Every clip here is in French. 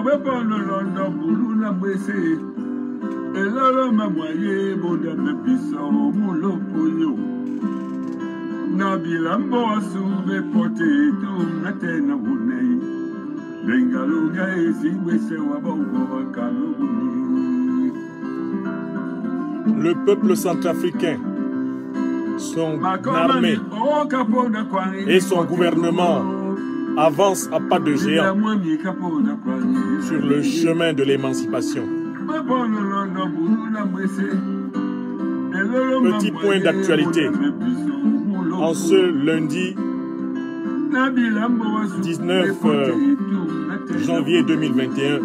mabepano londo kuluna bwese elalama mwaye bondame biso moloko yo na bilambo asube pote tomate na bunei lengalunga ezibwese wa bongo bakalobuni le peuple centrafricain, son armée et son gouvernement avance à pas de géant sur le chemin de l'émancipation. Petit point d'actualité. En ce lundi 19 euh, janvier 2021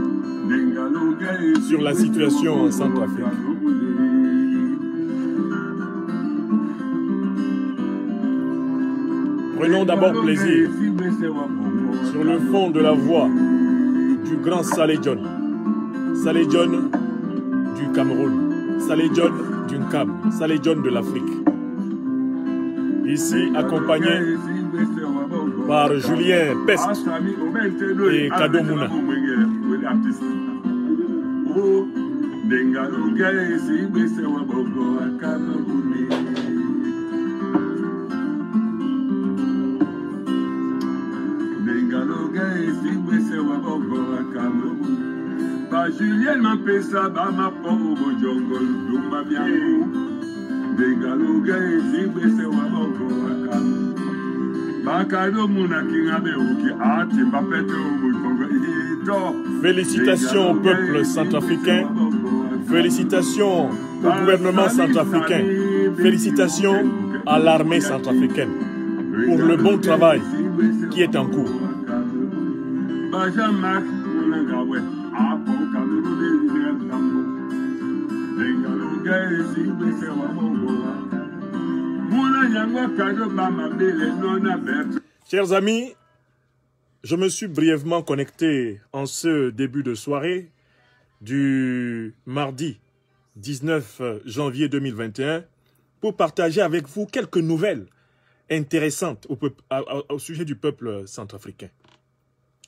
sur la situation en Centrafrique. Prenons d'abord plaisir sur le fond de la voix du grand Salé John. Salé John du Cameroun. Salé John du Cam. Salé John de l'Afrique. Ici, accompagné par Julien Pest et Kadomouna. Félicitations au peuple centrafricain, félicitations au bah, gouvernement centrafricain, félicitations à l'armée centrafricaine pour le bon travail qui est en cours. Ah, oh, Chers amis, je me suis brièvement connecté en ce début de soirée du mardi 19 janvier 2021 pour partager avec vous quelques nouvelles intéressantes au sujet du peuple centrafricain.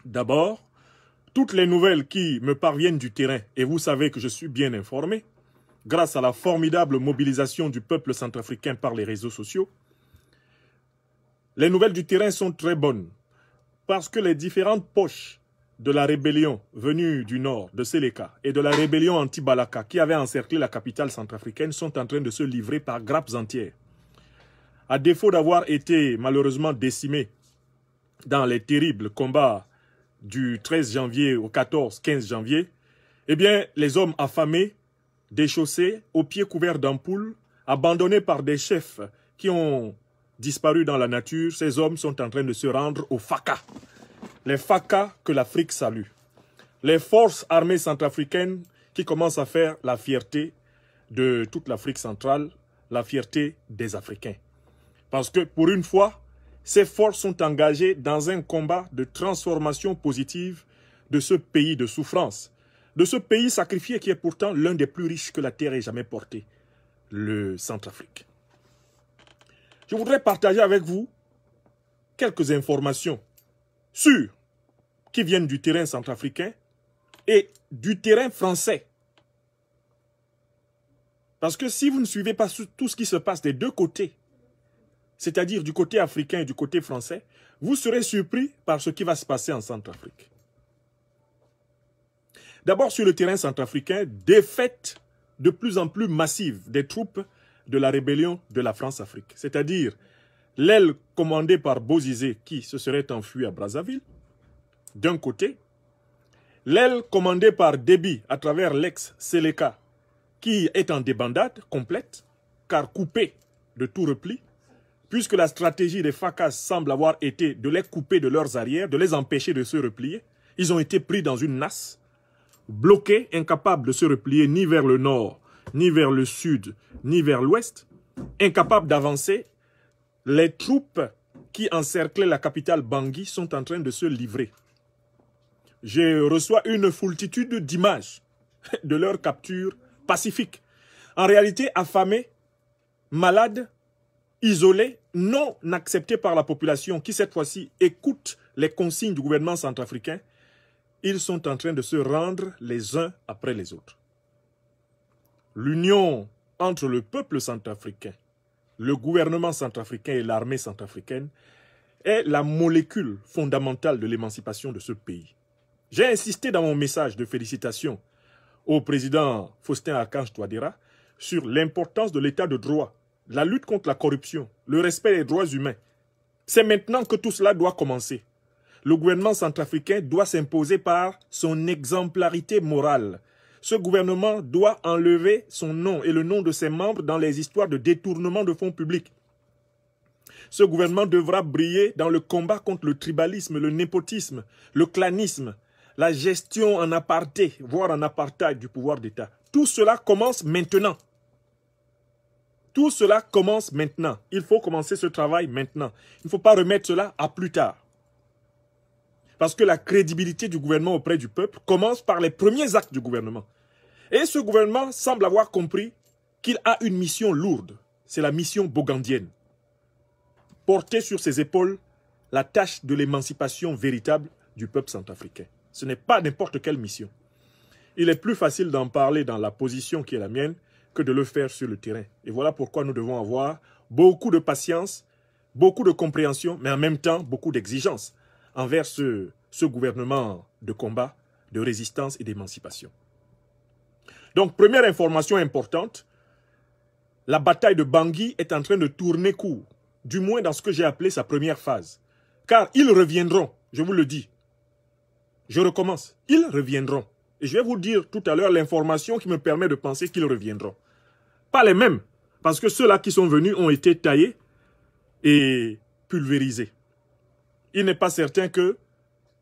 D'abord, toutes les nouvelles qui me parviennent du terrain, et vous savez que je suis bien informé, grâce à la formidable mobilisation du peuple centrafricain par les réseaux sociaux, les nouvelles du terrain sont très bonnes, parce que les différentes poches de la rébellion venue du nord, de Seleka, et de la rébellion anti-Balaka qui avait encerclé la capitale centrafricaine sont en train de se livrer par grappes entières. À défaut d'avoir été malheureusement décimés dans les terribles combats du 13 janvier au 14-15 janvier, eh bien, les hommes affamés, déchaussés, aux pieds couverts d'ampoules, abandonnés par des chefs qui ont disparu dans la nature, ces hommes sont en train de se rendre au FACA. Les FACA que l'Afrique salue. Les forces armées centrafricaines qui commencent à faire la fierté de toute l'Afrique centrale, la fierté des Africains. Parce que pour une fois, ces forces sont engagées dans un combat de transformation positive de ce pays de souffrance, de ce pays sacrifié qui est pourtant l'un des plus riches que la Terre ait jamais porté, le Centrafrique. Je voudrais partager avec vous quelques informations sur qui viennent du terrain centrafricain et du terrain français. Parce que si vous ne suivez pas tout ce qui se passe des deux côtés, c'est-à-dire du côté africain et du côté français, vous serez surpris par ce qui va se passer en Centrafrique. D'abord sur le terrain centrafricain, défaite de plus en plus massive des troupes de la rébellion de la France-Afrique, c'est-à-dire l'aile commandée par Bozizé qui se serait enfui à Brazzaville, d'un côté, l'aile commandée par Déby à travers l'ex-Séléka qui est en débandade complète, car coupée de tout repli, puisque la stratégie des FACAS semble avoir été de les couper de leurs arrières, de les empêcher de se replier, ils ont été pris dans une nasse, bloqués, incapables de se replier ni vers le nord, ni vers le sud, ni vers l'ouest, incapables d'avancer, les troupes qui encerclaient la capitale Bangui sont en train de se livrer. Je reçois une foultitude d'images de leur capture pacifique. En réalité, affamés, malades, isolés, non acceptés par la population qui cette fois-ci écoute les consignes du gouvernement centrafricain, ils sont en train de se rendre les uns après les autres. L'union entre le peuple centrafricain, le gouvernement centrafricain et l'armée centrafricaine est la molécule fondamentale de l'émancipation de ce pays. J'ai insisté dans mon message de félicitations au président Faustin Archange Touadéra sur l'importance de l'état de droit la lutte contre la corruption, le respect des droits humains. C'est maintenant que tout cela doit commencer. Le gouvernement centrafricain doit s'imposer par son exemplarité morale. Ce gouvernement doit enlever son nom et le nom de ses membres dans les histoires de détournement de fonds publics. Ce gouvernement devra briller dans le combat contre le tribalisme, le népotisme, le clanisme, la gestion en aparté, voire en apartheid du pouvoir d'État. Tout cela commence maintenant. Tout cela commence maintenant. Il faut commencer ce travail maintenant. Il ne faut pas remettre cela à plus tard. Parce que la crédibilité du gouvernement auprès du peuple commence par les premiers actes du gouvernement. Et ce gouvernement semble avoir compris qu'il a une mission lourde. C'est la mission bogandienne. Porter sur ses épaules la tâche de l'émancipation véritable du peuple centrafricain. Ce n'est pas n'importe quelle mission. Il est plus facile d'en parler dans la position qui est la mienne que de le faire sur le terrain. Et voilà pourquoi nous devons avoir beaucoup de patience, beaucoup de compréhension, mais en même temps beaucoup d'exigence envers ce, gouvernement de combat, de résistance et d'émancipation. Donc, première information importante, la bataille de Bangui est en train de tourner court, du moins dans ce que j'ai appelé sa première phase. Car ils reviendront, je vous le dis. Je recommence, ils reviendront. Et je vais vous dire tout à l'heure l'information qui me permet de penser qu'ils reviendront. Pas les mêmes. Parce que ceux-là qui sont venus ont été taillés et pulvérisés. Il n'est pas certain que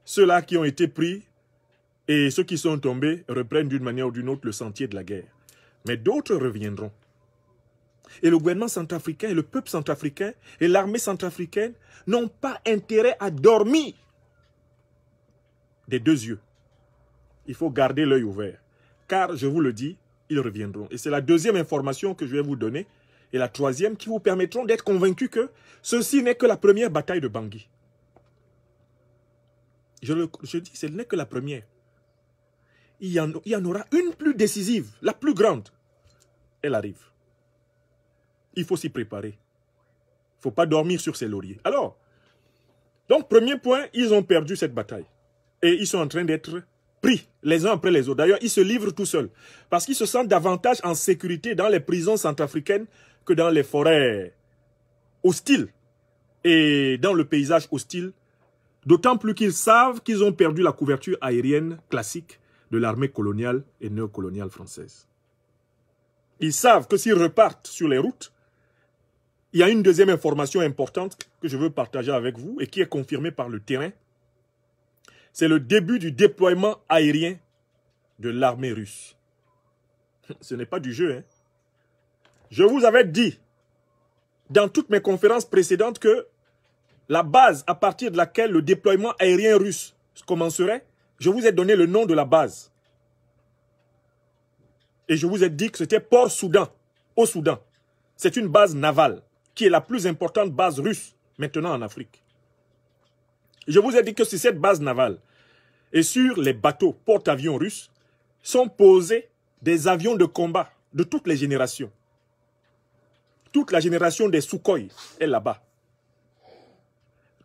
ceux-là qui ont été pris et ceux qui sont tombés reprennent d'une manière ou d'une autre le sentier de la guerre. Mais d'autres reviendront. Et le gouvernement centrafricain et le peuple centrafricain et l'armée centrafricaine n'ont pas intérêt à dormir des deux yeux. Il faut garder l'œil ouvert. Car, je vous le dis, ils reviendront. Et c'est la deuxième information que je vais vous donner, et la troisième qui vous permettront d'être convaincus que ceci n'est que la première bataille de Bangui. Je, dis, ce n'est que la première. Il y, en, il y en aura une plus décisive, la plus grande. Elle arrive. Il faut s'y préparer. Il ne faut pas dormir sur ses lauriers. Alors, donc premier point, ils ont perdu cette bataille. Et ils sont en train d'être les uns après les autres. D'ailleurs, ils se livrent tout seuls parce qu'ils se sentent davantage en sécurité dans les prisons centrafricaines que dans les forêts hostiles et dans le paysage hostile. D'autant plus qu'ils savent qu'ils ont perdu la couverture aérienne classique de l'armée coloniale et néocoloniale française. Ils savent que s'ils repartent sur les routes, il y a une deuxième information importante que je veux partager avec vous et qui est confirmée par le terrain c'est le début du déploiement aérien de l'armée russe. Ce n'est pas du jeu. Hein. Je vous avais dit dans toutes mes conférences précédentes que la base à partir de laquelle le déploiement aérien russe commencerait, je vous ai donné le nom de la base. Et je vous ai dit que c'était Port Soudan, au Soudan. C'est une base navale qui est la plus importante base russe maintenant en Afrique. Je vous ai dit que sur cette base navale et sur les bateaux porte-avions russes sont posés des avions de combat de toutes les générations. Toute la génération des Sukhoi est là-bas.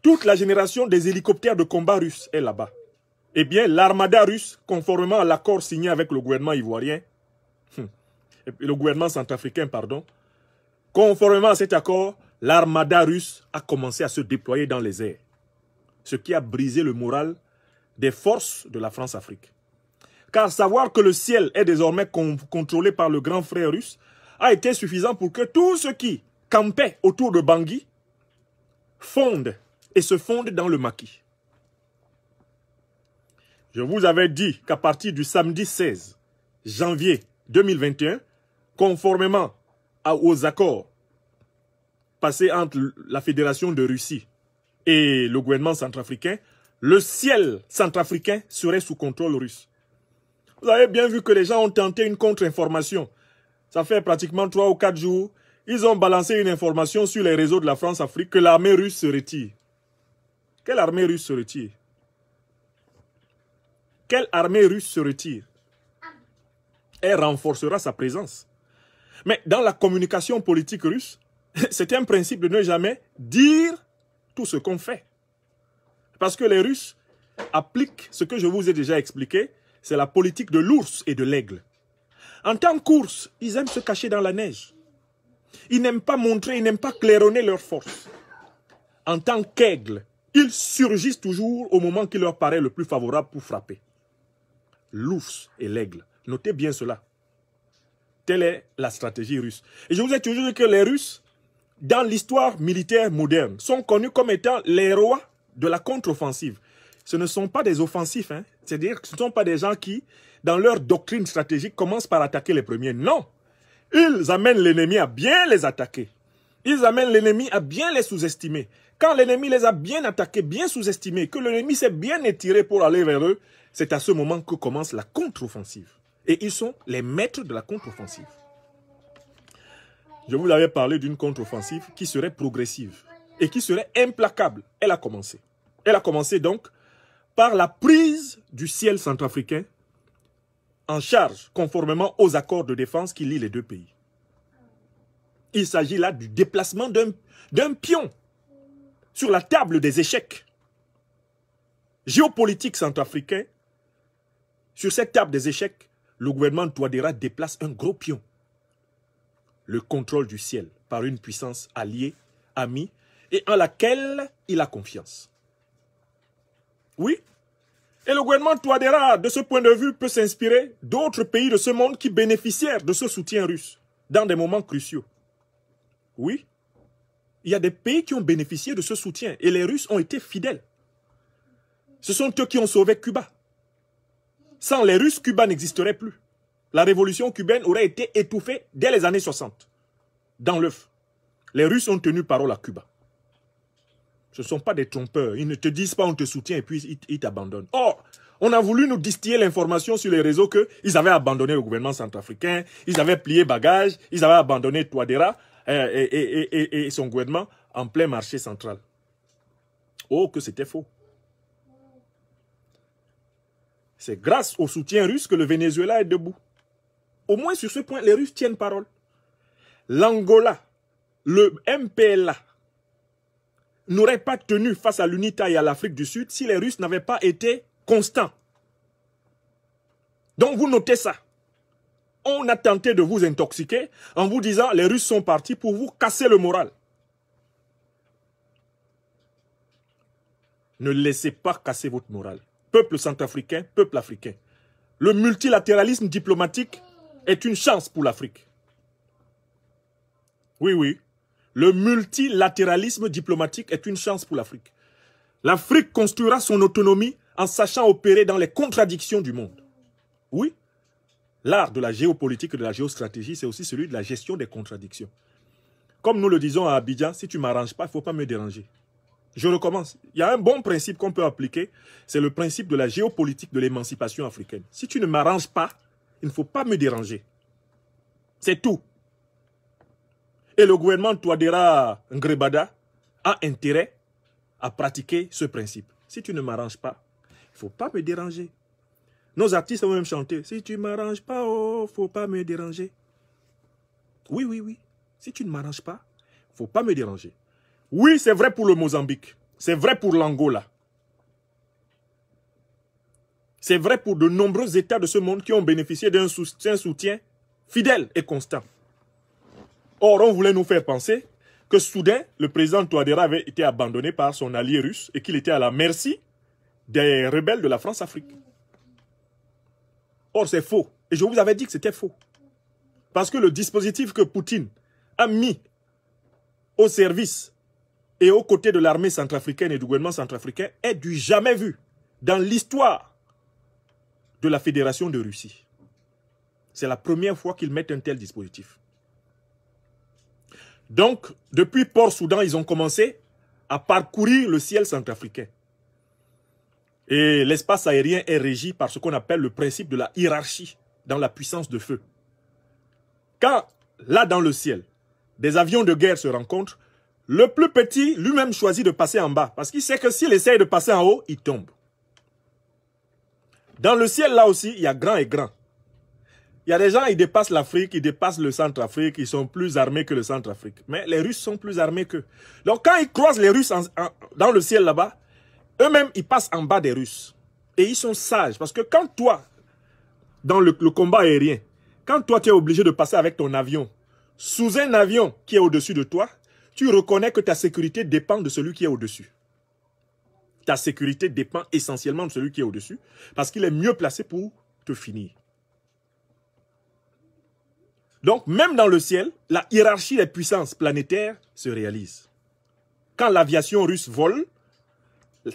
Toute la génération des hélicoptères de combat russes est là-bas. Eh bien, l'armada russe, conformément à l'accord signé avec le gouvernement ivoirien, hum, le gouvernement centrafricain, pardon, conformément à cet accord, l'armada russe a commencé à se déployer dans les airs ce qui a brisé le moral des forces de la France-Afrique. Car savoir que le ciel est désormais contrôlé par le grand frère russe a été suffisant pour que tout ce qui campait autour de Bangui fonde et se fonde dans le maquis. Je vous avais dit qu'à partir du samedi 16 janvier 2021, conformément aux accords passés entre la Fédération de Russie et le gouvernement centrafricain, le ciel centrafricain serait sous contrôle russe. Vous avez bien vu que les gens ont tenté une contre-information. Ça fait pratiquement trois ou quatre jours. Ils ont balancé une information sur les réseaux de la France-Afrique que l'armée russe se retire. Quelle armée russe se retire Quelle armée russe se retire Elle renforcera sa présence. Mais dans la communication politique russe, c'est un principe de ne jamais dire tout ce qu'on fait. Parce que les Russes appliquent ce que je vous ai déjà expliqué, c'est la politique de l'ours et de l'aigle. En tant qu'ours, ils aiment se cacher dans la neige. Ils n'aiment pas montrer, ils n'aiment pas claironner leur force. En tant qu'aigle, ils surgissent toujours au moment qui leur paraît le plus favorable pour frapper. L'ours et l'aigle. Notez bien cela. Telle est la stratégie russe. Et je vous ai toujours dit que les Russes dans l'histoire militaire moderne, sont connus comme étant les rois de la contre-offensive. Ce ne sont pas des offensifs, hein. c'est-à-dire que ce ne sont pas des gens qui, dans leur doctrine stratégique, commencent par attaquer les premiers. Non, ils amènent l'ennemi à bien les attaquer. Ils amènent l'ennemi à bien les sous-estimer. Quand l'ennemi les a bien attaqués, bien sous-estimés, que l'ennemi s'est bien étiré pour aller vers eux, c'est à ce moment que commence la contre-offensive. Et ils sont les maîtres de la contre-offensive. Je vous avais parlé d'une contre-offensive qui serait progressive et qui serait implacable. Elle a commencé. Elle a commencé donc par la prise du ciel centrafricain en charge, conformément aux accords de défense qui lient les deux pays. Il s'agit là du déplacement d'un pion sur la table des échecs géopolitiques centrafricains. Sur cette table des échecs, le gouvernement Touadéra déplace un gros pion le contrôle du ciel par une puissance alliée, amie, et en laquelle il a confiance. Oui, et le gouvernement Touadéra, de ce point de vue, peut s'inspirer d'autres pays de ce monde qui bénéficièrent de ce soutien russe dans des moments cruciaux. Oui, il y a des pays qui ont bénéficié de ce soutien et les Russes ont été fidèles. Ce sont eux qui ont sauvé Cuba. Sans les Russes, Cuba n'existerait plus la révolution cubaine aurait été étouffée dès les années 60. Dans l'œuf. Les Russes ont tenu parole à Cuba. Ce ne sont pas des trompeurs. Ils ne te disent pas on te soutient et puis ils t'abandonnent. Or, on a voulu nous distiller l'information sur les réseaux qu'ils avaient abandonné le gouvernement centrafricain, ils avaient plié bagages, ils avaient abandonné Touadéra euh, et son gouvernement en plein marché central. Oh, que c'était faux. C'est grâce au soutien russe que le Venezuela est debout. Au moins sur ce point, les Russes tiennent parole. L'Angola, le MPLA, n'aurait pas tenu face à l'UNITA et à l'Afrique du Sud si les Russes n'avaient pas été constants. Donc vous notez ça. On a tenté de vous intoxiquer en vous disant les Russes sont partis pour vous casser le moral. Ne laissez pas casser votre moral. Peuple centrafricain, peuple africain. Le multilatéralisme diplomatique est une chance pour l'Afrique. Oui, oui. Le multilatéralisme diplomatique est une chance pour l'Afrique. L'Afrique construira son autonomie en sachant opérer dans les contradictions du monde. Oui, l'art de la géopolitique et de la géostratégie, c'est aussi celui de la gestion des contradictions. Comme nous le disons à Abidjan, si tu ne m'arranges pas, il ne faut pas me déranger. Je recommence. Il y a un bon principe qu'on peut appliquer, c'est le principe de la géopolitique de l'émancipation africaine. Si tu ne m'arranges pas, il ne faut pas me déranger. C'est tout. Et le gouvernement Toadera Ngrebada a intérêt à pratiquer ce principe. Si tu ne m'arranges pas, il ne faut pas me déranger. Nos artistes ont même chanté Si tu ne m'arranges pas, oh, faut pas me déranger. Oui, oui, oui. Si tu ne m'arranges pas, il faut pas me déranger. Oui, c'est vrai pour le Mozambique. C'est vrai pour l'Angola. C'est vrai pour de nombreux États de ce monde qui ont bénéficié d'un soutien, fidèle et constant. Or, on voulait nous faire penser que soudain, le président Touadéra avait été abandonné par son allié russe et qu'il était à la merci des rebelles de la France-Afrique. Or, c'est faux. Et je vous avais dit que c'était faux. Parce que le dispositif que Poutine a mis au service et aux côtés de l'armée centrafricaine et du gouvernement centrafricain est du jamais vu dans l'histoire de la Fédération de Russie. C'est la première fois qu'ils mettent un tel dispositif. Donc, depuis Port-Soudan, ils ont commencé à parcourir le ciel centrafricain. Et l'espace aérien est régi par ce qu'on appelle le principe de la hiérarchie dans la puissance de feu. Quand là, dans le ciel, des avions de guerre se rencontrent, le plus petit lui-même choisit de passer en bas parce qu'il sait que s'il essaye de passer en haut, il tombe. Dans le ciel, là aussi, il y a grand et grand. Il y a des gens, ils dépassent l'Afrique, ils dépassent le centre-Afrique, ils sont plus armés que le centre-Afrique. Mais les Russes sont plus armés qu'eux. Donc quand ils croisent les Russes dans le ciel là-bas, eux-mêmes, ils passent en bas des Russes. Et ils sont sages. Parce que quand toi, dans le combat aérien, quand toi, tu es obligé de passer avec ton avion, sous un avion qui est au-dessus de toi, tu reconnais que ta sécurité dépend de celui qui est au-dessus. La sécurité dépend essentiellement de celui qui est au-dessus, parce qu'il est mieux placé pour te finir. Donc, même dans le ciel, la hiérarchie des puissances planétaires se réalise. Quand l'aviation russe vole,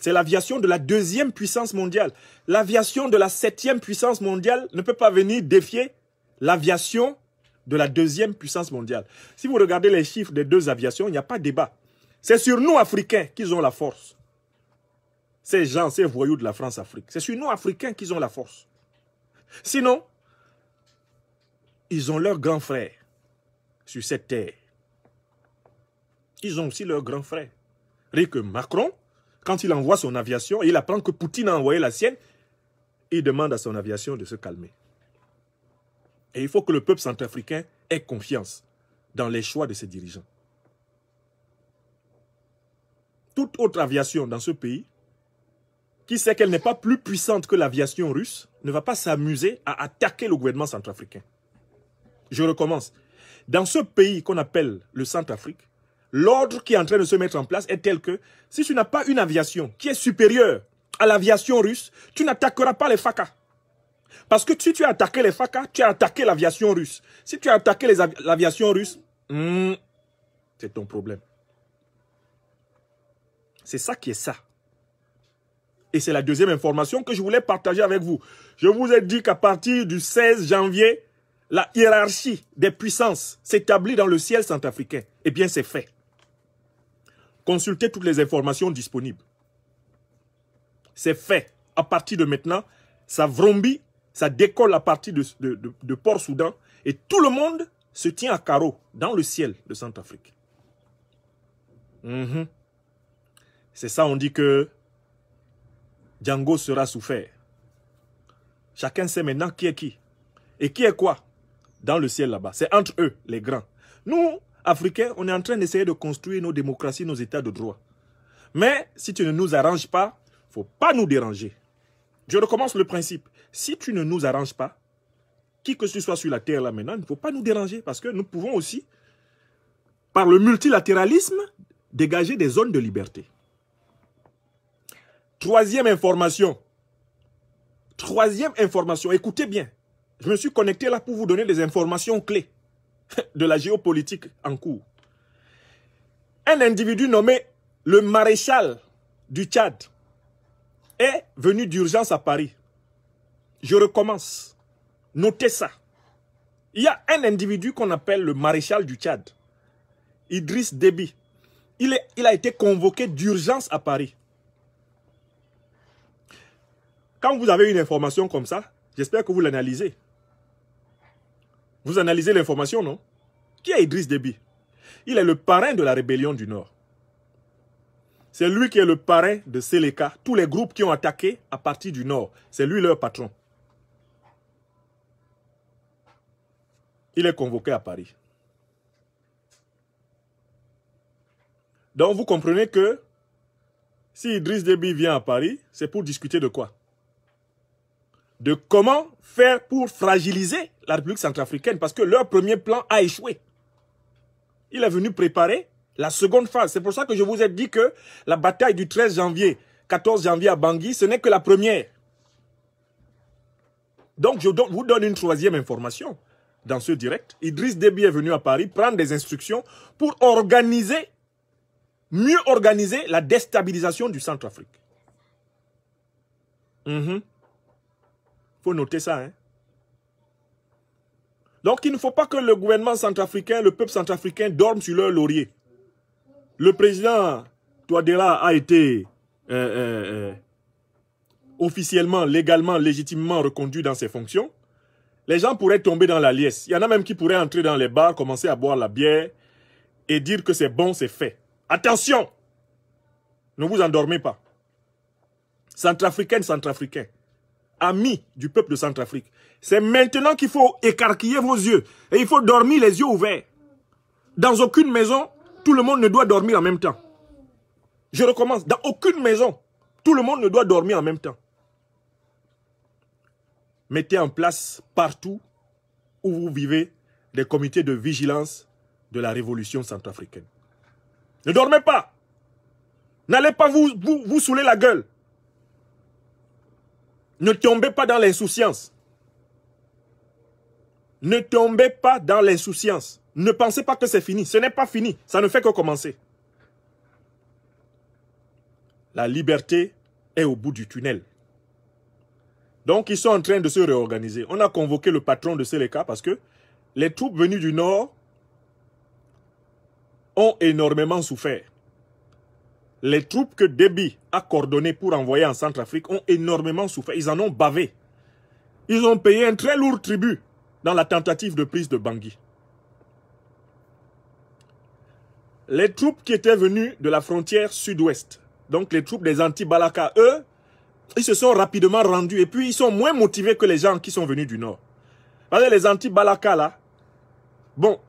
c'est l'aviation de la deuxième puissance mondiale. L'aviation de la septième puissance mondiale ne peut pas venir défier l'aviation de la deuxième puissance mondiale. Si vous regardez les chiffres des deux aviations, il n'y a pas de débat. C'est sur nous, Africains, qu'ils ont la force ces gens, ces voyous de la France-Afrique. C'est sur nous, Africains, qu'ils ont la force. Sinon, ils ont leurs grands frères sur cette terre. Ils ont aussi leurs grands frères. Rien que Macron, quand il envoie son aviation, il apprend que Poutine a envoyé la sienne, il demande à son aviation de se calmer. Et il faut que le peuple centrafricain ait confiance dans les choix de ses dirigeants. Toute autre aviation dans ce pays qui sait qu'elle n'est pas plus puissante que l'aviation russe, ne va pas s'amuser à attaquer le gouvernement centrafricain. Je recommence. Dans ce pays qu'on appelle le Centrafrique, l'ordre qui est en train de se mettre en place est tel que si tu n'as pas une aviation qui est supérieure à l'aviation russe, tu n'attaqueras pas les FACA. Parce que si tu as attaqué les FACA, tu as attaqué l'aviation russe. Si tu as attaqué l'aviation russe, hmm, c'est ton problème. C'est ça qui est ça. Et c'est la deuxième information que je voulais partager avec vous. Je vous ai dit qu'à partir du 16 janvier, la hiérarchie des puissances s'établit dans le ciel centrafricain. Eh bien, c'est fait. Consultez toutes les informations disponibles. C'est fait. À partir de maintenant, ça vrombit, ça décolle à partir de, Port-Soudan et tout le monde se tient à carreau dans le ciel de Centrafrique. Mhm. C'est ça, on dit que Django sera souffert. Chacun sait maintenant qui est qui. Et qui est quoi dans le ciel là-bas. C'est entre eux, les grands. Nous, Africains, on est en train d'essayer de construire nos démocraties, nos états de droit. Mais si tu ne nous arranges pas, il ne faut pas nous déranger. Je recommence le principe. Si tu ne nous arranges pas, qui que ce soit sur la terre là maintenant, il ne faut pas nous déranger parce que nous pouvons aussi, par le multilatéralisme, dégager des zones de liberté. Troisième information. Troisième information, écoutez bien. Je me suis connecté là pour vous donner des informations clés de la géopolitique en cours. Un individu nommé le maréchal du Tchad est venu d'urgence à Paris. Je recommence. Notez ça. Il y a un individu qu'on appelle le maréchal du Tchad, Idriss Déby. Il, est, il a été convoqué d'urgence à Paris quand vous avez une information comme ça, j'espère que vous l'analysez. Vous analysez l'information, non Qui est Idriss Déby Il est le parrain de la rébellion du Nord. C'est lui qui est le parrain de Seleka. Tous les groupes qui ont attaqué à partir du Nord, c'est lui leur patron. Il est convoqué à Paris. Donc vous comprenez que si Idriss Déby vient à Paris, c'est pour discuter de quoi de comment faire pour fragiliser la République centrafricaine parce que leur premier plan a échoué. Il est venu préparer la seconde phase. C'est pour ça que je vous ai dit que la bataille du 13 janvier, 14 janvier à Bangui, ce n'est que la première. Donc, je vous donne une troisième information dans ce direct. Idriss Déby est venu à Paris prendre des instructions pour organiser, mieux organiser la déstabilisation du Centrafrique. afrique mm-hmm faut noter ça. Hein. Donc, il ne faut pas que le gouvernement centrafricain, le peuple centrafricain dorme sur leur laurier. Le président Touadéra a été euh, euh, euh, officiellement, légalement, légitimement reconduit dans ses fonctions. Les gens pourraient tomber dans la liesse. Il y en a même qui pourraient entrer dans les bars, commencer à boire la bière et dire que c'est bon, c'est fait. Attention Ne vous endormez pas. Centrafricaine, centrafricain amis du peuple de Centrafrique. C'est maintenant qu'il faut écarquiller vos yeux. Et il faut dormir les yeux ouverts. Dans aucune maison, tout le monde ne doit dormir en même temps. Je recommence. Dans aucune maison, tout le monde ne doit dormir en même temps. Mettez en place partout où vous vivez des comités de vigilance de la révolution centrafricaine. Ne dormez pas. N'allez pas vous, vous, saouler la gueule. Ne tombez pas dans l'insouciance. Ne tombez pas dans l'insouciance. Ne pensez pas que c'est fini. Ce n'est pas fini. Ça ne fait que commencer. La liberté est au bout du tunnel. Donc, ils sont en train de se réorganiser. On a convoqué le patron de Seleka parce que les troupes venues du Nord ont énormément souffert les troupes que Déby a coordonnées pour envoyer en Centrafrique ont énormément souffert. Ils en ont bavé. Ils ont payé un très lourd tribut dans la tentative de prise de Bangui. Les troupes qui étaient venues de la frontière sud-ouest, donc les troupes des anti-Balaka, eux, ils se sont rapidement rendus et puis ils sont moins motivés que les gens qui sont venus du nord. Regardez les anti-Balaka là, bon,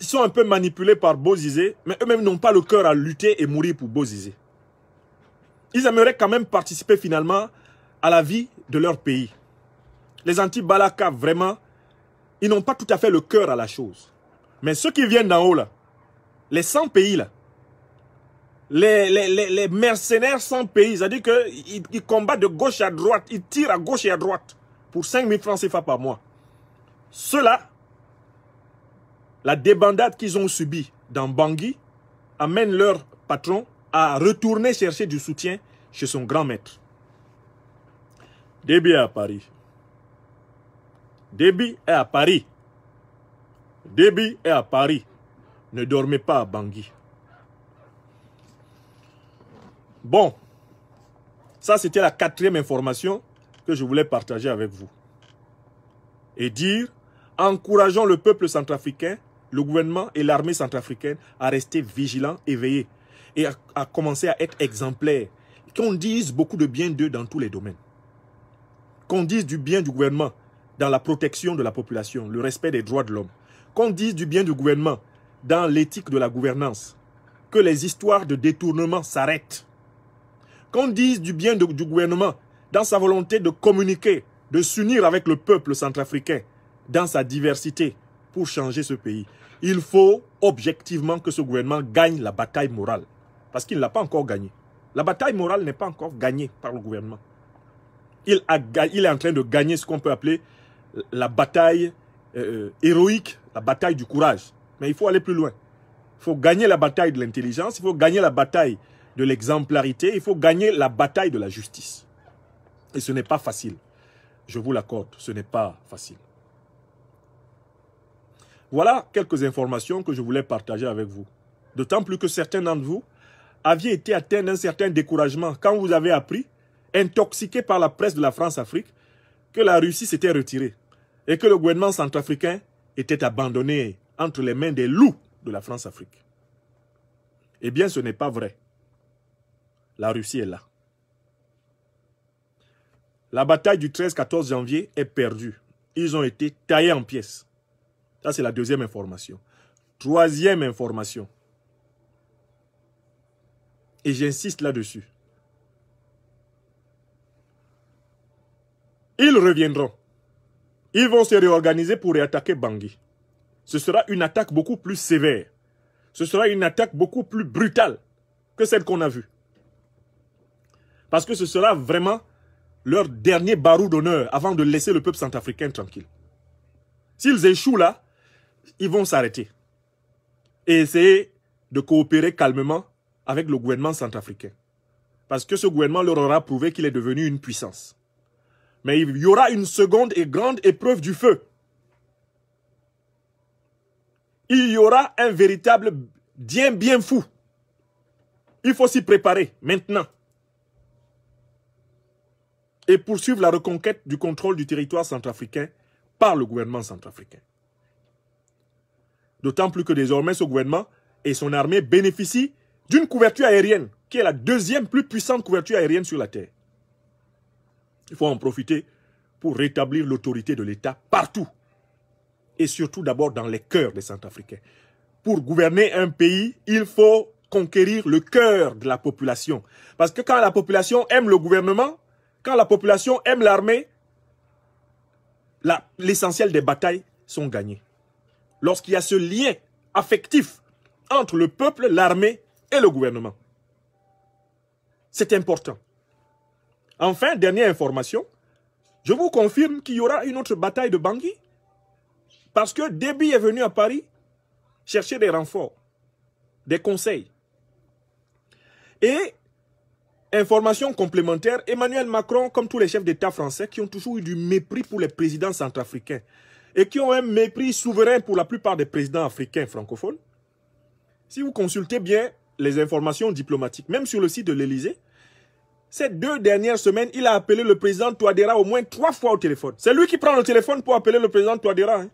ils sont un peu manipulés par Bozizé, mais eux-mêmes n'ont pas le cœur à lutter et mourir pour Bozizé ils aimeraient quand même participer finalement à la vie de leur pays. Les anti-Balaka, vraiment, ils n'ont pas tout à fait le cœur à la chose. Mais ceux qui viennent d'en haut, là, les 100 pays, là, les, mercenaires sans pays, c'est-à-dire qu'ils ils combattent de gauche à droite, ils tirent à gauche et à droite pour 5 000 francs CFA par mois. Ceux-là, la débandade qu'ils ont subie dans Bangui amène leur patron à retourner chercher du soutien chez son grand maître. Déby est à Paris. Déby est à Paris. Déby est à Paris. Ne dormez pas à Bangui. Bon, ça c'était la quatrième information que je voulais partager avec vous. Et dire, encourageons le peuple centrafricain, le gouvernement et l'armée centrafricaine à rester vigilants, éveillés et à, à à être exemplaire. Qu'on dise beaucoup de bien d'eux dans tous les domaines. Qu'on dise du bien du gouvernement dans la protection de la population, le respect des droits de l'homme. Qu'on dise du bien du gouvernement dans l'éthique de la gouvernance. Que les histoires de détournement s'arrêtent. Qu'on dise du bien du gouvernement dans sa volonté de communiquer, de s'unir avec le peuple centrafricain, dans sa diversité, pour changer ce pays. Il faut objectivement que ce gouvernement gagne la bataille morale parce qu'il ne l'a pas encore gagné. La bataille morale n'est pas encore gagnée par le gouvernement. Il, est en train de gagner ce qu'on peut appeler la bataille euh, héroïque, la bataille du courage. Mais il faut aller plus loin. Il faut gagner la bataille de l'intelligence, il faut gagner la bataille de l'exemplarité, il faut gagner la bataille de la justice. Et ce n'est pas facile. Je vous l'accorde, ce n'est pas facile. Voilà quelques informations que je voulais partager avec vous. D'autant plus que certains d'entre vous aviez été atteint d'un certain découragement quand vous avez appris, intoxiqué par la presse de la France-Afrique, que la Russie s'était retirée et que le gouvernement centrafricain était abandonné entre les mains des loups de la France-Afrique. Eh bien, ce n'est pas vrai. La Russie est là. La bataille du 13-14 janvier est perdue. Ils ont été taillés en pièces. Ça, c'est la deuxième information. Troisième information. Et j'insiste là-dessus. Ils reviendront. Ils vont se réorganiser pour réattaquer Bangui. Ce sera une attaque beaucoup plus sévère. Ce sera une attaque beaucoup plus brutale que celle qu'on a vue. Parce que ce sera vraiment leur dernier barreau d'honneur avant de laisser le peuple centrafricain tranquille. S'ils échouent là, ils vont s'arrêter et essayer de coopérer calmement avec le gouvernement centrafricain. Parce que ce gouvernement leur aura prouvé qu'il est devenu une puissance. Mais il y aura une seconde et grande épreuve du feu. Il y aura un véritable bien bien fou. Il faut s'y préparer maintenant. Et poursuivre la reconquête du contrôle du territoire centrafricain par le gouvernement centrafricain. D'autant plus que désormais ce gouvernement et son armée bénéficient d'une couverture aérienne, qui est la deuxième plus puissante couverture aérienne sur la Terre. Il faut en profiter pour rétablir l'autorité de l'État partout, et surtout d'abord dans les cœurs des Centrafricains. Pour gouverner un pays, il faut conquérir le cœur de la population. Parce que quand la population aime le gouvernement, quand la population aime l'armée, l'essentiel des batailles sont gagnées. Lorsqu'il y a ce lien affectif entre le peuple, l'armée et le gouvernement. C'est important. Enfin, dernière information, je vous confirme qu'il y aura une autre bataille de Bangui. Parce que Déby est venu à Paris chercher des renforts, des conseils. Et, information complémentaire, Emmanuel Macron, comme tous les chefs d'État français, qui ont toujours eu du mépris pour les présidents centrafricains et qui ont un mépris souverain pour la plupart des présidents africains francophones, si vous consultez bien les informations diplomatiques, même sur le site de l'Elysée, ces deux dernières semaines, il a appelé le président Touadéra au moins trois fois au téléphone. C'est lui qui prend le téléphone pour appeler le président Touadéra. Hein.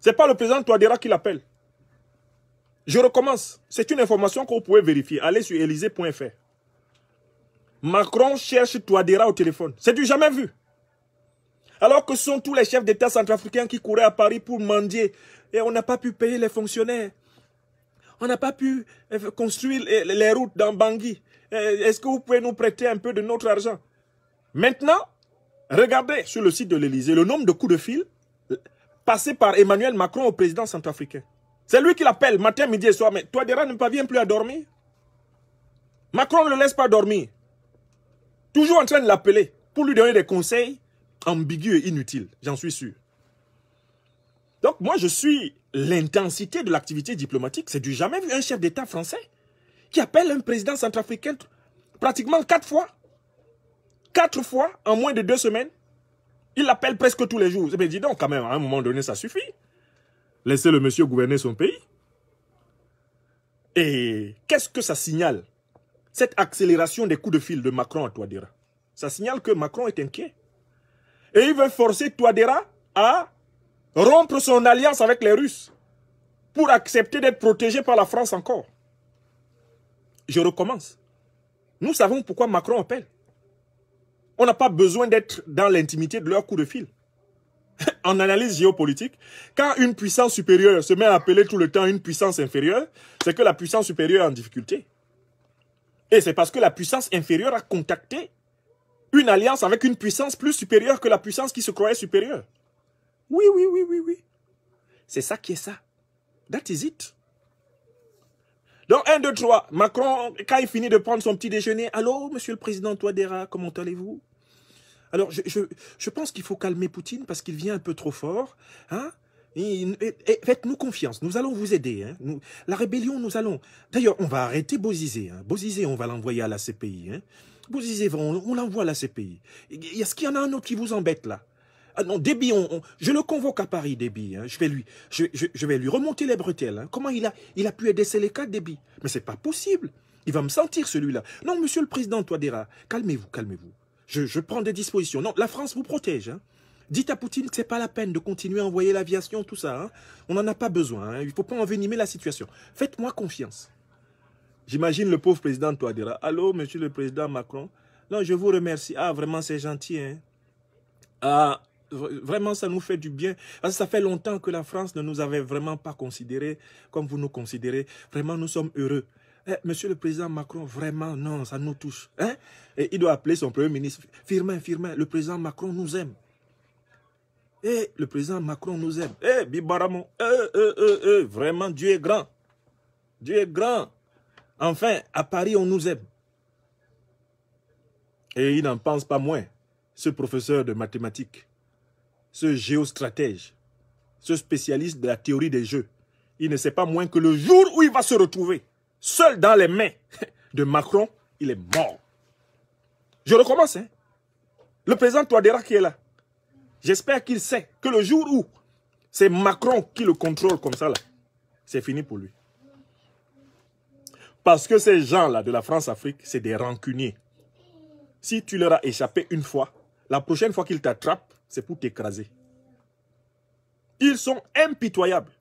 Ce n'est pas le président Touadéra qui l'appelle. Je recommence. C'est une information que vous pouvez vérifier. Allez sur elysée.fr. Macron cherche Touadéra au téléphone. C'est du jamais vu. Alors que sont tous les chefs d'État centrafricains qui couraient à Paris pour mendier. Et on n'a pas pu payer les fonctionnaires on n'a pas pu euh, construire les routes dans Bangui. Euh, est-ce que vous pouvez nous prêter un peu de notre argent Maintenant, regardez sur le site de l'Elysée le nombre de coups de fil euh, passés par Emmanuel Macron au président centrafricain. C'est lui qui l'appelle matin, midi et soir. Mais toi, Dera ne parviens plus à dormir. Macron ne le laisse pas dormir. Toujours en train de l'appeler pour lui donner des conseils ambigus et inutiles, j'en suis sûr. Donc moi, je suis l'intensité de l'activité diplomatique, c'est du jamais vu un chef d'État français qui appelle un président centrafricain pratiquement quatre fois. Quatre fois en moins de deux semaines. Il l'appelle presque tous les jours. Mais eh dis donc, quand même, à un moment donné, ça suffit. Laissez le monsieur gouverner son pays. Et qu'est-ce que ça signale Cette accélération des coups de fil de Macron à Touadéra. Ça signale que Macron est inquiet. Et il veut forcer Touadéra à rompre son alliance avec les Russes pour accepter d'être protégé par la France encore. Je recommence. Nous savons pourquoi Macron appelle. On n'a pas besoin d'être dans l'intimité de leur coup de fil. en analyse géopolitique, quand une puissance supérieure se met à appeler tout le temps une puissance inférieure, c'est que la puissance supérieure est en difficulté. Et c'est parce que la puissance inférieure a contacté une alliance avec une puissance plus supérieure que la puissance qui se croyait supérieure. Oui, oui, oui, oui, oui. C'est ça qui est ça. That is it. Donc, un, deux, trois. Macron, quand il finit de prendre son petit déjeuner, allô, monsieur le président Toadera, comment allez-vous Alors, je, pense qu'il faut calmer Poutine parce qu'il vient un peu trop fort. Hein Faites-nous confiance, nous allons vous aider. Hein? la rébellion, nous allons... D'ailleurs, on va arrêter Bozizé. Hein? Bozizé, on va l'envoyer à la CPI. Hein? Bozizé, on, on l'envoie à la CPI. Est-ce qu'il y en a un autre qui vous embête là ah non, Déby, je le convoque à Paris, Déby. Hein. Je, vais lui, je, vais lui remonter les bretelles. Hein. Comment il a, il a pu aider les cas, Déby Mais n'est pas possible. Il va me sentir, celui-là. Non, monsieur le président Toadera, calmez-vous, calmez-vous. Je, prends des dispositions. Non, la France vous protège. Hein. Dites à Poutine que ce n'est pas la peine de continuer à envoyer l'aviation, tout ça. On n'en a pas besoin. Il ne faut pas envenimer la situation. Faites-moi confiance. J'imagine le pauvre président Toadera. Allô, monsieur le président Macron. Non, je vous remercie. Ah, vraiment, c'est gentil. Hein. Ah, Vraiment, ça nous fait du bien. ça fait longtemps que la France ne nous avait vraiment pas considérés comme vous nous considérez. Vraiment, nous sommes heureux. Monsieur le Président Macron, vraiment, non, ça nous touche. Et il doit appeler son Premier ministre. Firmin, Firmin, le Président Macron nous aime. Eh, le Président Macron nous aime. Eh, Bibaramon, eh, eh, eh, eh, vraiment, Dieu est grand. Dieu est grand. Enfin, à Paris, on nous aime. Et il n'en pense pas moins, ce professeur de mathématiques ce géostratège, ce spécialiste de la théorie des jeux, il ne sait pas moins que le jour où il va se retrouver seul dans les mains de Macron, il est mort. Je recommence. Hein. Le président Toadera qui est là, j'espère qu'il sait que le jour où c'est Macron qui le contrôle comme ça, là, c'est fini pour lui. Parce que ces gens-là de la France-Afrique, c'est des rancuniers. Si tu leur as échappé une fois, la prochaine fois qu'ils t'attrapent, c'est pour t'écraser. Ils sont impitoyables.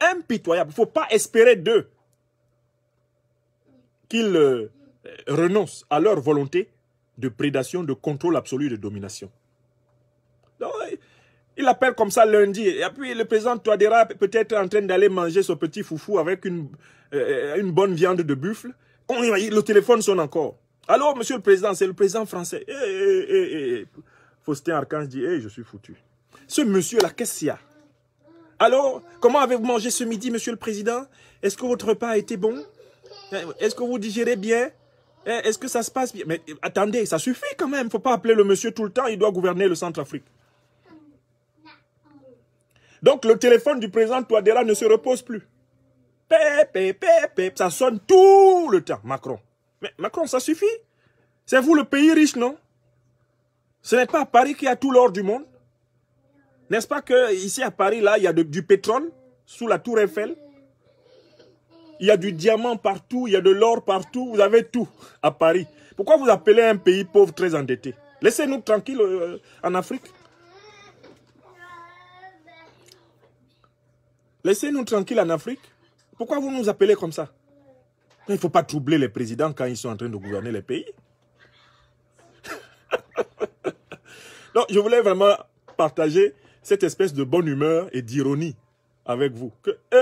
Impitoyables. Il ne faut pas espérer d'eux qu'ils euh, renoncent à leur volonté de prédation, de contrôle absolu, de domination. il appelle comme ça lundi. Et puis le président est peut-être en train d'aller manger son petit foufou avec une, euh, bonne viande de buffle. le téléphone sonne encore. Alors, monsieur le président, c'est le président français. Eh, eh, eh, eh, eh. Faustin Archange dit, hey, je suis foutu. Ce monsieur-là, qu'est-ce qu'il y a Alors, comment avez-vous mangé ce midi, monsieur le président Est-ce que votre repas a été bon Est-ce que vous digérez bien Est-ce que ça se passe bien Mais attendez, ça suffit quand même. Il ne faut pas appeler le monsieur tout le temps. Il doit gouverner le Centrafrique. Donc, le téléphone du président Touadéra ne se repose plus. ça sonne tout le temps, Macron. Mais Macron, ça suffit. C'est vous le pays riche, non ce n'est pas à Paris qu'il y a tout l'or du monde. N'est-ce pas que ici à Paris, là, il y a du pétrole sous la tour Eiffel. Il y a du diamant partout, il y a de l'or partout. Vous avez tout à Paris. Pourquoi vous appelez un pays pauvre très endetté Laissez-nous tranquilles euh, en Afrique. Laissez-nous tranquilles en Afrique. Pourquoi vous nous appelez comme ça Il ne faut pas troubler les présidents quand ils sont en train de gouverner les pays. Donc, je voulais vraiment partager cette espèce de bonne humeur et d'ironie avec vous. Que eh,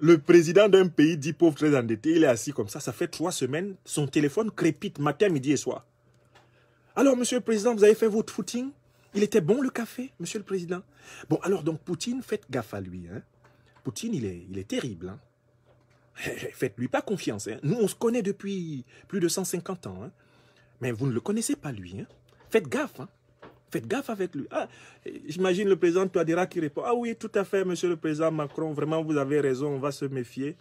le président d'un pays dit pauvre, très endetté, il est assis comme ça, ça fait trois semaines, son téléphone crépite matin, midi et soir. Alors, monsieur le président, vous avez fait votre footing Il était bon le café, monsieur le président Bon, alors donc, Poutine, faites gaffe à lui. Hein? Poutine, il est, il est terrible. Hein. Faites-lui pas confiance. Hein. Nous, on se connaît depuis plus de 150 ans. Hein. Mais vous ne le connaissez pas, lui. Hein. Faites gaffe. Hein? Faites gaffe avec lui. Ah, j'imagine le président Toadira qui répond. Ah oui, tout à fait, monsieur le président Macron. Vraiment, vous avez raison. On va se méfier.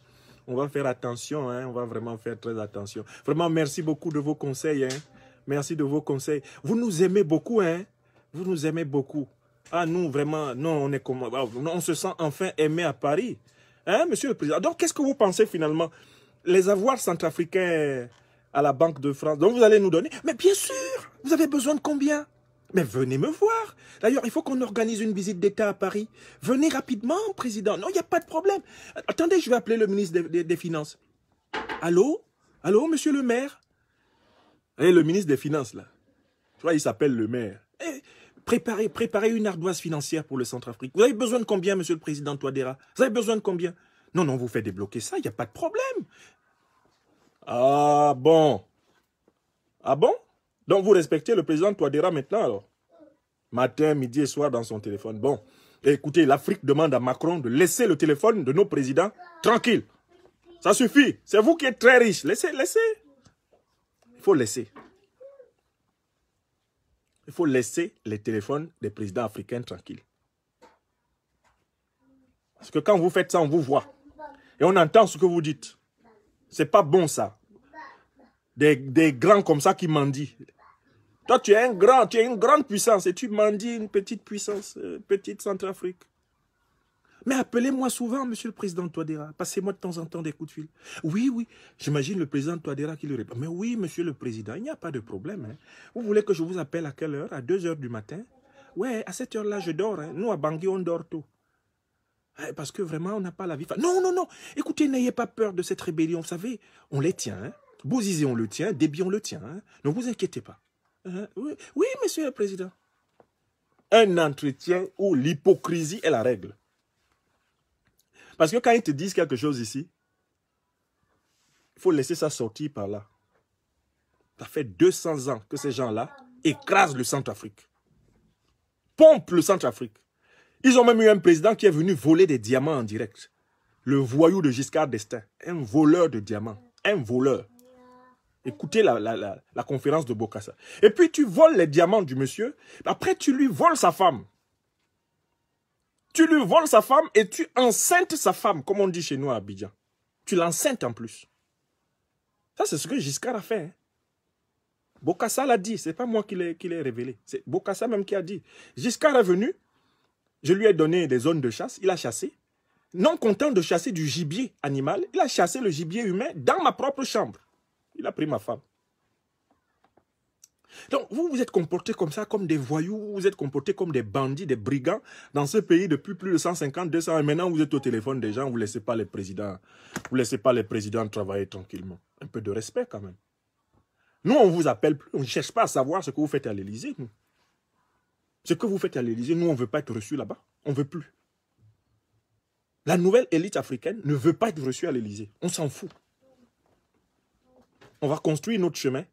On va faire attention. Hein. On va vraiment faire très attention. Vraiment, merci beaucoup de vos conseils. Hein. Merci de vos conseils. Vous nous aimez beaucoup. Vous nous aimez beaucoup. Ah nous, vraiment, non, on est comment. On se sent enfin aimé à Paris. Hein, monsieur le président Donc, qu'est-ce que vous pensez finalement Les avoirs centrafricains à la Banque de France. Donc vous allez nous donner. Mais bien sûr, vous avez besoin de combien mais venez me voir. D'ailleurs, il faut qu'on organise une visite d'État à Paris. Venez rapidement, président. Non, il n'y a pas de problème. Attendez, je vais appeler le ministre des, Finances. Allô Allô, monsieur le maire Et eh, le ministre des Finances, là. Tu vois, il s'appelle le maire. Eh, préparez, préparez une ardoise financière pour le Centrafrique. Vous avez besoin de combien, monsieur le président Toadera Vous avez besoin de combien Non, non, vous faites débloquer ça, il n'y a pas de problème. Ah bon Ah bon Donc vous respectez le président Touadéra maintenant alors Matin, midi et soir dans son téléphone. Bon, écoutez, l'Afrique demande à Macron de laisser le téléphone de nos présidents tranquille. Ça suffit. C'est vous qui êtes très riche. Laissez, laissez. Il faut laisser. Il faut laisser les téléphones des présidents africains tranquilles. Parce que quand vous faites ça, on vous voit. Et on entend ce que vous dites. C'est pas bon ça. Des, grands comme ça qui mendient. Toi, tu es un grand, tu es une grande puissance et tu mendies une petite puissance, euh, petite Centrafrique. Mais appelez-moi souvent, monsieur le président Toadera. Passez-moi de temps en temps des coups de fil. Oui, oui, j'imagine le président Toadera qui lui répond. Mais oui, monsieur le président, il n'y a pas de problème. Hein. Vous voulez que je vous appelle à quelle heure À 2 heures du matin Ouais, à cette heure-là, je dors. Hein. Nous, à Bangui, on dort tôt. Hein, parce que vraiment, on n'a pas la vie. Non, non, non. Écoutez, n'ayez pas peur de cette rébellion. Vous savez, on les tient. Hein? on le tient. Déby, on le tient. Hein. Ne vous inquiétez pas. Hein, oui, oui, monsieur le président. Un entretien où l'hypocrisie est la règle. Parce que quand ils te disent quelque chose ici, il faut laisser ça sortir par là. Ça fait 200 ans que ces gens-là écrasent le Centre-Afrique. Pompent le Centre-Afrique. Ils ont même eu un président qui est venu voler des diamants en direct. Le voyou de Giscard d'Estaing. Un voleur de diamants. Un voleur. Écoutez la, conférence de Bokassa. Et puis tu voles les diamants du monsieur. Après, tu lui voles sa femme. Tu lui voles sa femme et tu enceintes sa femme, comme on dit chez nous à Abidjan. Tu l'enceintes en plus. Ça, c'est ce que Giscard a fait. Bocassa hein. Bokassa l'a dit, Ce n'est pas moi qui l'ai révélé. C'est Bokassa même qui a dit. Giscard est venu, je lui ai donné des zones de chasse, il a chassé. Non content de chasser du gibier animal, il a chassé le gibier humain dans ma propre chambre. Il a pris ma femme. Donc, vous vous êtes comporté comme ça, comme des voyous, vous vous êtes comporté comme des bandits, des brigands dans ce pays depuis plus de 150, 200 et maintenant vous êtes au téléphone des gens, vous ne laissez pas les présidents, vous laissez pas les présidents travailler tranquillement. Un peu de respect quand même. Nous, on ne vous appelle plus, on ne cherche pas à savoir ce que vous faites à l'Élysée, ce que vous faites à l'Élysée, nous, on ne veut pas être reçus là-bas. On ne veut plus. La nouvelle élite africaine ne veut pas être reçue à l'Élysée. On s'en fout. On va construire notre chemin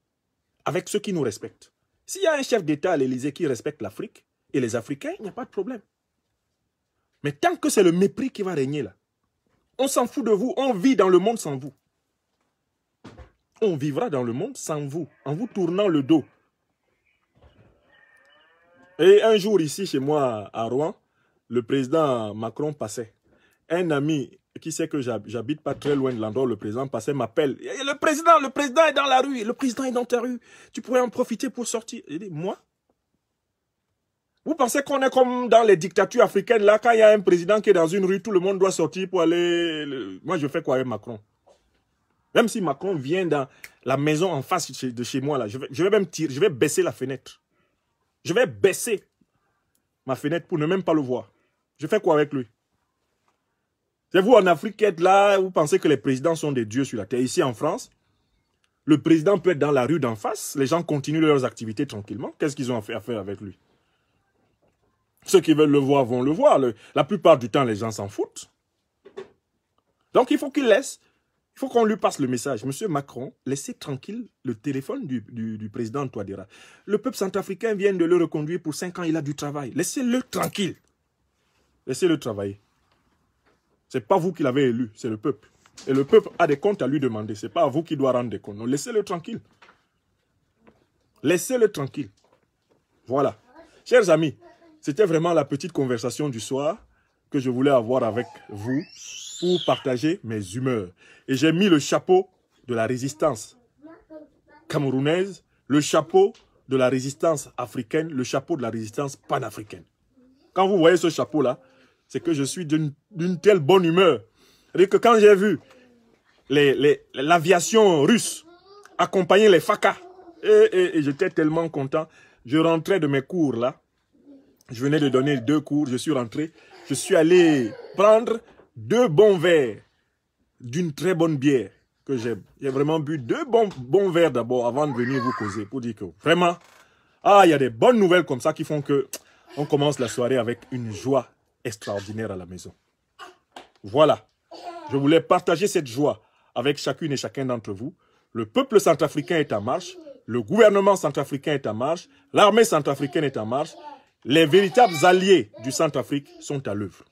avec ceux qui nous respectent. S'il y a un chef d'État à l'Élysée qui respecte l'Afrique et les Africains, il n'y a pas de problème. Mais tant que c'est le mépris qui va régner là, on s'en fout de vous, on vit dans le monde sans vous. On vivra dans le monde sans vous, en vous tournant le dos, et un jour, ici, chez moi, à Rouen, le président Macron passait. Un ami qui sait que j'habite pas très loin de l'endroit où le président passait m'appelle. Le président, le président est dans la rue, le président est dans ta rue. Tu pourrais en profiter pour sortir. Il dit, moi Vous pensez qu'on est comme dans les dictatures africaines, là, quand il y a un président qui est dans une rue, tout le monde doit sortir pour aller... Moi, je fais quoi avec Macron Même si Macron vient dans la maison en face de chez moi, là, je vais, je vais même tirer, je vais baisser la fenêtre. Je vais baisser ma fenêtre pour ne même pas le voir. Je fais quoi avec lui C'est vous en Afrique qui êtes là, vous pensez que les présidents sont des dieux sur la terre. Ici en France, le président peut être dans la rue d'en face, les gens continuent leurs activités tranquillement. Qu'est-ce qu'ils ont à faire avec lui Ceux qui veulent le voir vont le voir. la plupart du temps, les gens s'en foutent. Donc il faut qu'ils laissent il faut qu'on lui passe le message. Monsieur Macron, laissez tranquille le téléphone du, président Touadéra. Le peuple centrafricain vient de le reconduire pour 5 ans, il a du travail. Laissez-le tranquille. Laissez-le travailler. Ce n'est pas vous qui l'avez élu, c'est le peuple. Et le peuple a des comptes à lui demander. Ce n'est pas à vous qui doit rendre des comptes. laissez-le tranquille. Laissez-le tranquille. Voilà. Chers amis, c'était vraiment la petite conversation du soir que je voulais avoir avec vous pour partager mes humeurs. Et j'ai mis le chapeau de la résistance camerounaise, le chapeau de la résistance africaine, le chapeau de la résistance panafricaine. Quand vous voyez ce chapeau-là, c'est que je suis d'une telle bonne humeur. et que quand j'ai vu l'aviation russe accompagner les FACA, et, et, j'étais tellement content, je rentrais de mes cours là, je venais de donner deux cours, je suis rentré, je suis allé prendre deux bons verres d'une très bonne bière que j'aime. J'ai vraiment bu deux bons, bons verres d'abord avant de venir vous causer pour dire que vraiment, ah, il y a des bonnes nouvelles comme ça qui font que on commence la soirée avec une joie extraordinaire à la maison. Voilà. Je voulais partager cette joie avec chacune et chacun d'entre vous. Le peuple centrafricain est en marche. Le gouvernement centrafricain est en marche. L'armée centrafricaine est en marche. Les véritables alliés du Centrafrique sont à l'œuvre.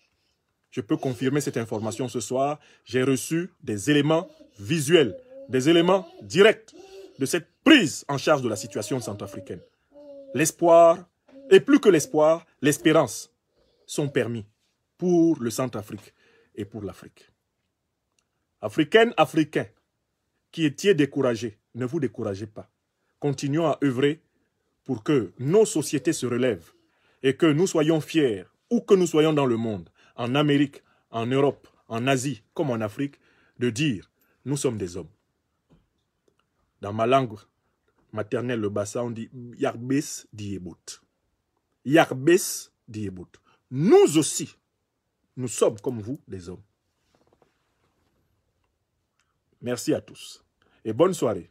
Je peux confirmer cette information ce soir. J'ai reçu des éléments visuels, des éléments directs de cette prise en charge de la situation centrafricaine. L'espoir, et plus que l'espoir, l'espérance sont permis pour le Centrafrique et pour l'Afrique. Africaines, Africains, qui étiez découragés, ne vous découragez pas. Continuons à œuvrer pour que nos sociétés se relèvent et que nous soyons fiers, où que nous soyons dans le monde, en Amérique, en Europe, en Asie comme en Afrique, de dire nous sommes des hommes. Dans ma langue maternelle, le Bassa, on dit Yarbes diebout. Yarbes diebout. Nous aussi, nous sommes comme vous, des hommes. Merci à tous et bonne soirée.